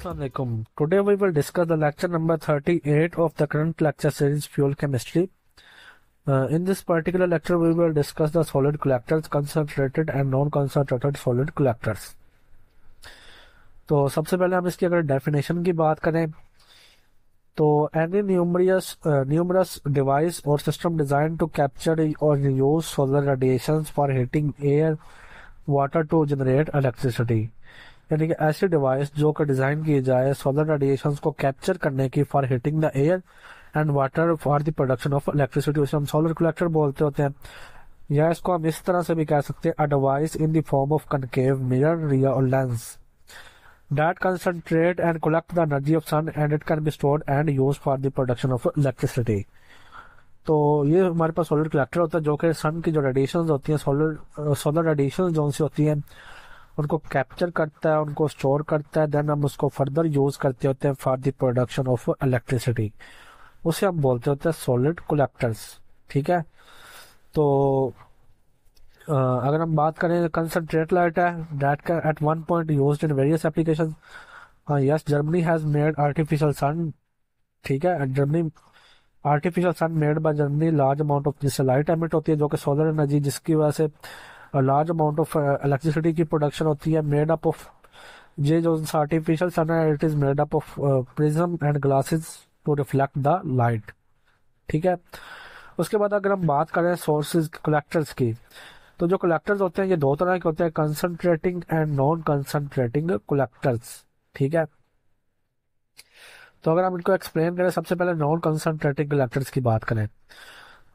Assalamualaikum. Today we will discuss the lecture number 38 of the current lecture series Fuel Chemistry. Uh, in this particular lecture we will discuss the solid collectors, concentrated and non-concentrated solid collectors. तो सबसे पहले हम इसकी अगर definition की बात करें तो एनी न्यूमरियस न्यूमरस डिवाइस और सिस्टम डिजाइन टू कैप्चर और use solar radiation for heating air water to generate electricity यानी कि ऐसे डिवाइस जो कि डिजाइन किए जाए सोलर रेडिएशन को कैप्चर करने की for heating the air and water for the production of electricity उसे हम सोलर कलेक्टर बोलते होते हैं या इसको हम इस तरह से भी कह सकते हैं device in the form of concave mirror रिया और lens that concentrate and collect the energy of sun and it can be store and use for the production of electricity तो ये हमारे पास सोलर कलेक्टर होता है जो कि सन की जो रेडिएशन होती हैं सोलर सोलर रेडिएशन जो होती हैं उनको कैप्चर करता है उनको स्टोर करता है देन हम उसको फर्दर यूज करते होते हैं for the production of electricity उसे हम बोलते होते हैं सॉलिड कलेक्टर्स ठीक है तो अगर हम बात करें कंसनट्रेट लाइट है डेट का at one point use in various application yes Germany has made artificial sun ठीक है Germany artificial sun made by Germany large amount of जिससे लाइट एमिट होती है जो कि सोलर एनर्जी जिसकी वजह से लार्ज अमाउंट ऑफ इलेक्ट्रिसिटी की प्रोडक्शन होती है मेड अप ऑफ ये जो आर्टिफिशियल सन है it is made up of prism and glasses to reflect the light ठीक है उसके बाद अगर हम बात करें सोर्सेज कलेक्टर्स की तो जो कलेक्टर्स होते हैं ये दो तरह के होते हैं concentrating and non concentrating collectors ठीक है तो अगर हम इनको एक्सप्लेन करें सबसे पहले नॉन कंसनट्रेटिंग कलेक्टर्स की बात करें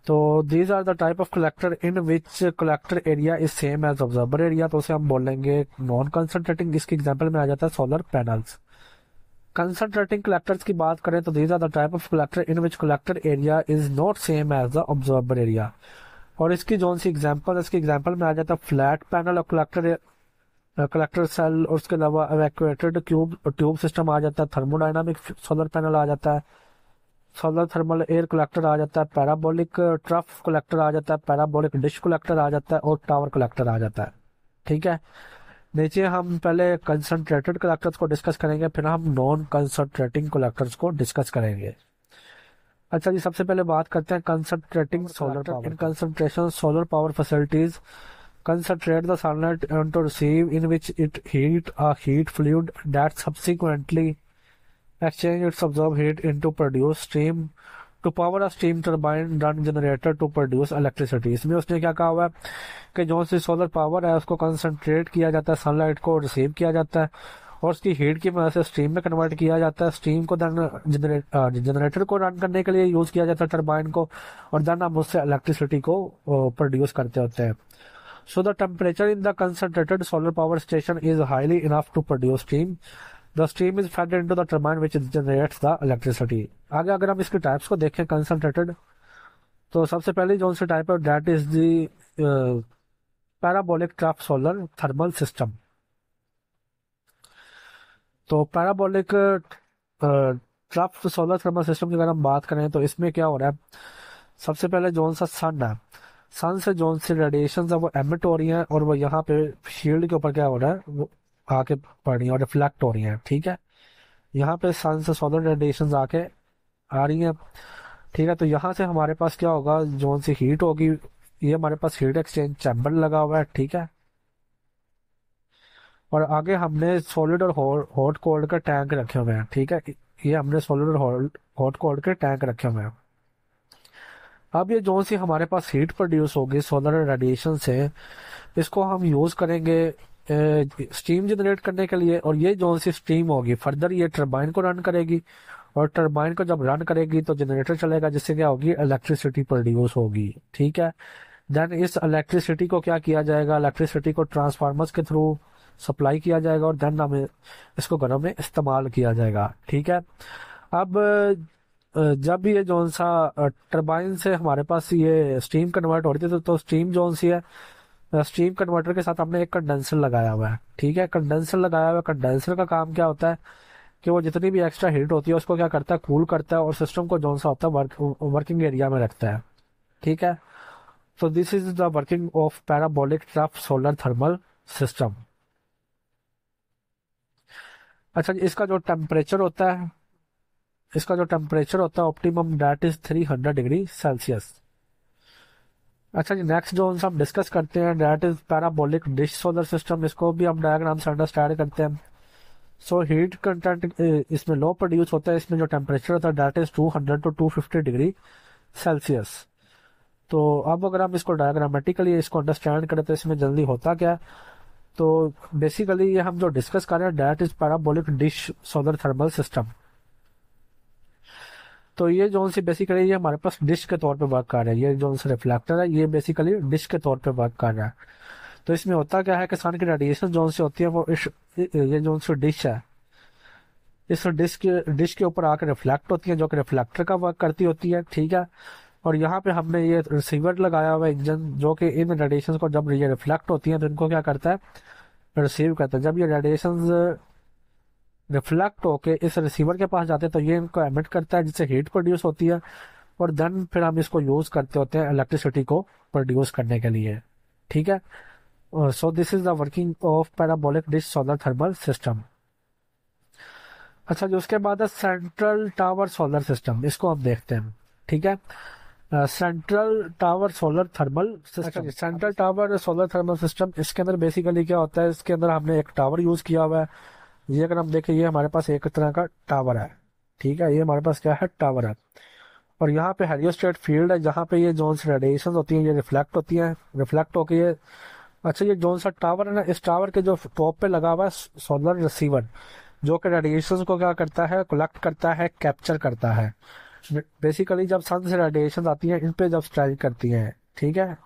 तो these are the type of collector in which collector area is same as observer area तो उसे हम बोलेंगे नॉन कंसनट्रेटिंग इसके एग्जाम्पल में आ जाता है सोलर पैनल्स कंसनट्रेटिंग कलेक्टर्स की बात करें तो these are the type of collector in which collector area is not same as the observer area और इसकी जो सी एग्जाम्पल इसके एग्जाम्पल में आ जाता है फ्लैट पैनल और कलेक्टर कलेक्टर सेल और उसके अलावा एवेक्टेड ट्यूब ट्यूब सिस्टम आ जाता है थर्मोडाइनमिक सोलर पैनल आ जाता है सोलर थर्मल एयर कलेक्टर आ जाता है पैराबोलिक ट्रफ कलेक्टर आ जाता है पैराबोलिक डिश कलेक्टर आ जाता है और टावर कलेक्टर आ जाता है ठीक है नीचे हम पहले कंसनट्रेटेड कलेक्टर्स को डिस्कस करेंगे फिर हम नॉन कंसनट्रेटिंग कलेक्टर्स को डिस्कस करेंगे अच्छा जी सबसे पहले बात करते हैं concentrating solar in concentration solar power facilities concentrate the sunlight to receive in which it heat a heat fluid that subsequently exchange its absorbed heat into produce steam to power a steam turbine run generator to produce electricity इसमें उसने क्या कहा हुआ है कि जो सी solar power है उसको कंसनट्रेट किया जाता है सनलाइट को रिसीव किया जाता है और उसकी हीट की मदद से स्टीम में कन्वर्ट किया जाता है स्टीम को दन जनरेटर को रन करने के लिए यूज़ किया जाता है टर्बाइन को और दन हम उससे इलेक्ट्रिसिटी को प्रोड्यूस करते होते हैं so the temperature in the concentrated solar power station is highly enough to produce steam the steam is fed in to the turbine which generate the electricity आगे अगर हम इसके टाइप्स को देखें कंसनट्रेटेड तो सबसे पहले जो उनसे टाइप है that is parabolic parabolic trough solar thermal system तो parabolic trough solar thermal system की अगर हम बात करें तो इसमें क्या हो रहा है सबसे पहले जो सा सन है सन से जो सी रेडिएशन है वो एमिट हो रही है और वो यहाँ पे शील्ड के ऊपर क्या हो रहा है वो आके पड़ रही है और रिफ्लेक्ट हो रही है ठीक है यहाँ पे सन से सोलर रेडिएशन आके आ रही है ठीक है तो यहाँ से हमारे पास क्या होगा जोन सी हीट होगी ये हमारे पास हीट एक्सचेंज चैम्बर लगा हुआ है ठीक है और आगे हमने सॉलिड और हॉट कोल्ड का टैंक रखे हुए हैं ठीक है ये हमने सॉलिड और हॉट कोल्ड के टैंक रखे हुए हैं अब ये जोन सी हमारे पास हीट प्रोड्यूस होगी सोलर रेडिएशन से इसको हम यूज़ करेंगे स्टीम जनरेट करने के लिए और ये जो सी स्टीम होगी फर्दर ये टर्बाइन को रन करेगी और टर्बाइन को जब रन करेगी तो जनरेटर चलेगा जिससे क्या होगी इलेक्ट्रिसिटी प्रोड्यूस होगी ठीक है देन इस इलेक्ट्रिसिटी को क्या किया जाएगा इलेक्ट्रिसिटी को ट्रांसफार्मर्स के थ्रू सप्लाई किया जाएगा और देन हमें इसको घरों में इस्तेमाल किया जाएगा ठीक है अब जब ये जोन सा टर्बाइन से हमारे पास ये स्टीम कन्वर्ट हो रही थी तो, तो स्टीम जोन सी है स्ट्रीम कन्वर्टर के साथ आपने एक कंडेंसर लगाया हुआ है ठीक है कंडेंसर लगाया हुआ है कंडेंसर का काम क्या होता है कि वो जितनी भी एक्स्ट्रा हीट होती है उसको क्या करता है कूल करता है और सिस्टम को जोन सा होता है वर्क, वर्किंग एरिया में रखता है ठीक है so this is the working of parabolic trough solar thermal system अच्छा इसका जो टेम्परेचर होता है इसका जो टेम्परेचर होता है optimum that is 300 degree Celsius अच्छा जी नेक्स्ट जो हम डिस्कस करते हैं that is parabolic dish solar system इसको भी हम डायग्राम से अंडरस्टैंड करते हैं सो हीट कंटेंट इसमें लो प्रोड्यूस होता है इसमें जो टेम्परेचर होता है that is 200 to fifty degree Celsius तो अब अगर हम इसको डायग्रामेटिकली इसको अंडरस्टैंड करें तो इसमें जल्दी होता क्या तो बेसिकली ये हम जो डिस्कस कर रहे हैं that is parabolic dish solar thermal system तो ये जो सी बेसिकली ये हमारे पास डिश के तौर पर वर्क कर रहा है ये जो सा रिफ्लेक्टर है ये बेसिकली डिश के तौर पर वर्क कर रहा है तो इसमें होता क्या है कि सन की रेडिएशन जो सी होती है वो इस ये जो सी डिश है इस डिश के डिश के ऊपर आकर रिफ्लेक्ट होती है जो कि रिफ्लेक्टर का वर्क करती होती है ठीक है और यहाँ पे हमने ये रिसीवर लगाया हुआ इंजन जो कि इन रेडिएशन को जब ये रिफ्लेक्ट होती है तो इनको क्या करता है रिसीव करता है जब ये रेडिएशन रिफ्लेक्ट होके इस रिसीवर के पास जाते हैं तो ये इनको एमिट करता है जिससे हीट प्रोड्यूस होती है और देन फिर हम इसको यूज करते होते हैं इलेक्ट्रिसिटी को प्रोड्यूस करने के लिए ठीक है so this is the working of parabolic dish solar thermal system अच्छा जो उसके बाद है सेंट्रल टावर सोलर सिस्टम इसको हम देखते हैं ठीक है central tower solar thermal system central tower solar thermal system इसके अंदर बेसिकली क्या होता है इसके अंदर हमने एक टावर यूज किया हुआ है ये अगर हम देखें ये हमारे पास एक तरह का टावर है ठीक है ये हमारे पास क्या है टावर है और यहाँ पे हेलियोस्टेट फील्ड है जहाँ पे ये जोन से रेडिएशन होती हैं ये रिफ्लेक्ट होती हैं रिफ्लेक्ट होकर ये अच्छा ये जोन सा टावर है ना इस टावर के जो टॉप पे लगा हुआ है सोलर रिसीवर जो कि रेडिएशन को क्या करता है कलेक्ट करता है कैप्चर करता है बेसिकली जब सन से रेडिएशन आती है इन पे जब स्ट्राइक करती हैं ठीक है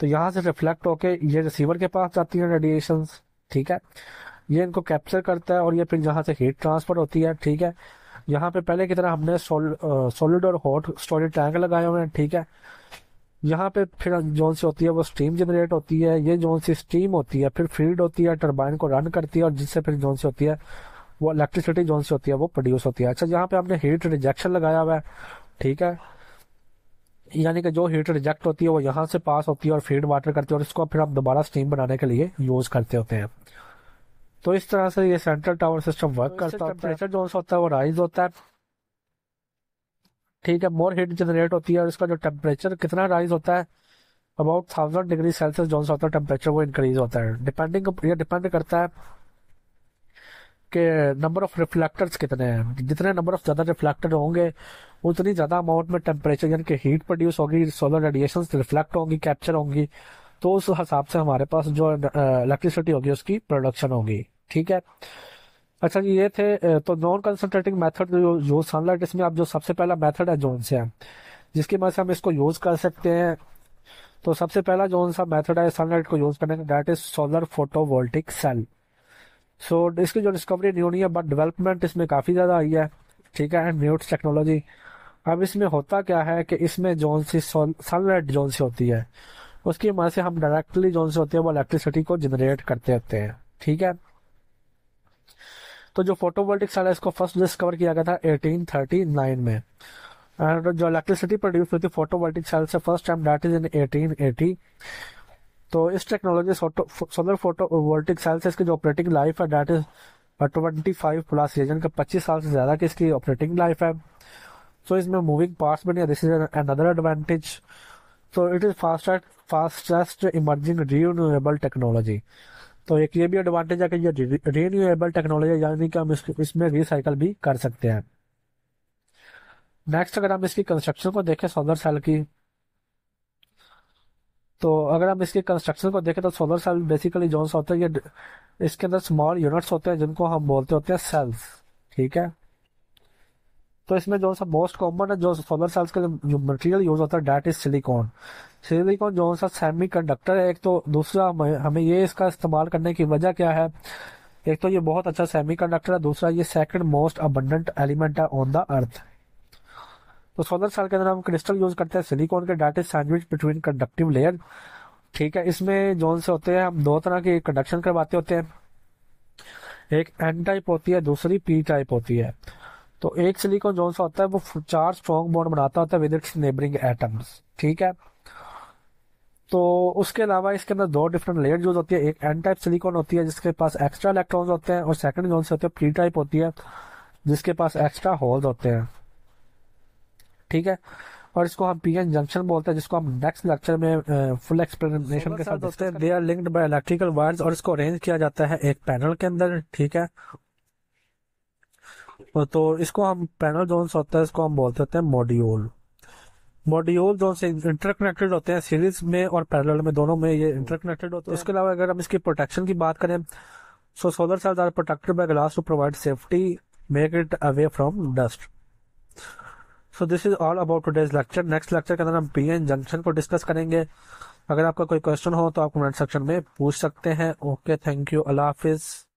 तो यहाँ से रिफ्लेक्ट होके ये रिसीवर के पास जाती हैं रेडिएशन ठीक है ये इनको कैप्चर करता है और ये फिर जहाँ से हीट ट्रांसफर होती है ठीक है यहाँ पे पहले की तरह हमने सॉलिड और हॉट स्टोरेज टैंक लगाए हुए हैं ठीक है यहाँ पे फिर जोन सी होती है वो स्टीम जनरेट होती है ये जोन सी स्टीम होती है फिर फीड होती है टर्बाइन को रन करती है और जिससे फिर जोन सी होती है वो इलेक्ट्रिसिटी जोन सी होती है वो प्रोड्यूस होती है अच्छा यहाँ पे आपने हीट रिजेक्शन लगाया हुआ है ठीक है यानी कि जो हीट रिजेक्ट होती है वो यहाँ से पास होती है और फीड वाटर करती है और इसको फिर आप दोबारा स्टीम बनाने के लिए यूज करते होते हैं तो इस तरह से ये सेंट्रल टावर सिस्टम वर्क करता है टेम्परेचर जो होता है वो राइज होता है ठीक है मोर हीट जनरेट होती है और इसका जो टेम्परेचर कितना राइज होता है अबाउट थाउजेंड डिग्री सेल्सियस जो होता है टेम्परेचर वो इंक्रीज होता है डिपेंडिंग ये डिपेंड करता है कि नंबर ऑफ रिफ्लेक्टर्स कितने हैं जितने नंबर ऑफ ज़्यादा रिफ्लेक्टर होंगे उतनी ज़्यादा अमाउंट में टेम्परेचर यानी कि हीट प्रोड्यूस होगी सोलर रेडिएशन रिफ्लेक्ट होंगी कैप्चर होंगी तो उस हिसाब से हमारे पास जो इलेक्ट्रिसिटी होगी उसकी प्रोडक्शन होगी ठीक है अच्छा जी ये थे तो नॉन कंसनट्रेटिंग मेथड जो यूज सनलाइट इसमें आप जो सबसे पहला मेथड है जोन से है जिसकी मदद से हम इसको यूज कर सकते हैं तो सबसे पहला जो सा मेथड है सनलाइट को यूज करने का that is solar photovoltaic cell so इसकी जो डिस्कवरी नहीं होनी है बट डेवलपमेंट इसमें काफी ज्यादा आई है ठीक है एंड टेक्नोलॉजी अब इसमें होता क्या है कि इसमें जोन सी सनलाइट जोन सी होती है उसकी मदद से हम डायरेक्टली जो होते हैं वो इलेक्ट्रिसिटी को जनरेट करते रहते हैं ठीक है तो जो फोटोवोल्टिक सेल है इसको फर्स्ट डिस्कवर किया गया था 1839 में एंड जो इलेक्ट्रिसिटी प्रोड्यूस होती है फोटोवोल्टिक सेल से first time that is in 1880 तो इस टेक्नोलॉजी सोलर फोटोवोल्टिक सेल से इसकी जो ऑपरेटिंग लाइफ है that is twenty five plus year यानी पच्चीस साल से ज़्यादा की इसकी ऑपरेटिंग लाइफ है सो so, इसमें मूविंग पार्ट्स भी नहीं this is another advantage so it is fastest fastest emerging renewable technology तो एक ये भी एडवांटेज है कि ये रीन्यूएबल टेक्नोलॉजी यानी कि हम इसमें रिसाइकल भी कर सकते हैं नेक्स्ट अगर हम इसकी कंस्ट्रक्शन को देखें सोलर सेल की तो अगर हम इसकी कंस्ट्रक्शन को देखें तो सोलर सेल बेसिकली जो होते हैं ये इसके अंदर स्मॉल यूनिट्स होते हैं जिनको हम बोलते होते हैं सेल्स ठीक है तो इसमें जो सा मोस्ट कॉमन है जो सोलर सेल्स के जो मटेरियल यूज होता है डेट इज सिलिकॉन सिलिकॉन जो सा सेमी कंडक्टर है एक तो दूसरा हमें ये इसका इस्तेमाल करने की वजह क्या है एक तो ये बहुत अच्छा सेमी कंडक्टर है दूसरा ये सेकंड मोस्ट अबंडेंट एलिमेंट है ऑन द अर्थ तो सोलर सेल के अंदर हम क्रिस्टल यूज करते हैं सिलिकॉन के is sandwich between conductive layer ठीक है इसमें जोन से होते हैं हम दो तरह के कंडक्शन करवाते होते हैं एक एन टाइप होती है दूसरी पी टाइप होती है तो एक सिलिकॉन जोन सा होता है वो चार स्ट्रॉन्ग बॉन्ड बनाता होता है विद इट्स नेबरिंग एटम्स ठीक है तो उसके अलावा इसके अंदर दो डिफरेंट लेयर जो होती है एक एन टाइप सिलिकॉन होती है जिसके पास एक्स्ट्रा इलेक्ट्रॉन होते हैं और सेकंड जोन से होते हैं पी टाइप होती है जिसके पास एक्स्ट्रा होल्स होते हैं ठीक है और इसको हम पीएन जंक्शन बोलते हैं जिसको हम नेक्स्ट लेक्चर में फुल एक्सप्लेनेशन के साथ होते हैं they are linked by electrical wires और इसको अरेंज किया जाता है एक पैनल के अंदर ठीक है तो इसको हम पैनल जोन होता है इसको हम बोल सकते हैं मॉड्यूल मॉड्यूल जो से इंटरकनेक्टेड होते हैं सीरीज में और पैरेलल में दोनों में ये हम्म। इंटरकनेक्टेड होते हैं इसके अलावा अगर हम इसकी प्रोटेक्शन की बात करें so solar cells are protected by glass to provide safety make it away from dust so this is all about today's lecture next lecture के अंदर हम पी एन जंक्शन को डिस्कस करेंगे अगर आपका कोई क्वेश्चन हो तो आप कमेंट सेक्शन में पूछ सकते हैं ओके थैंक यू अल्लाह हाफिज़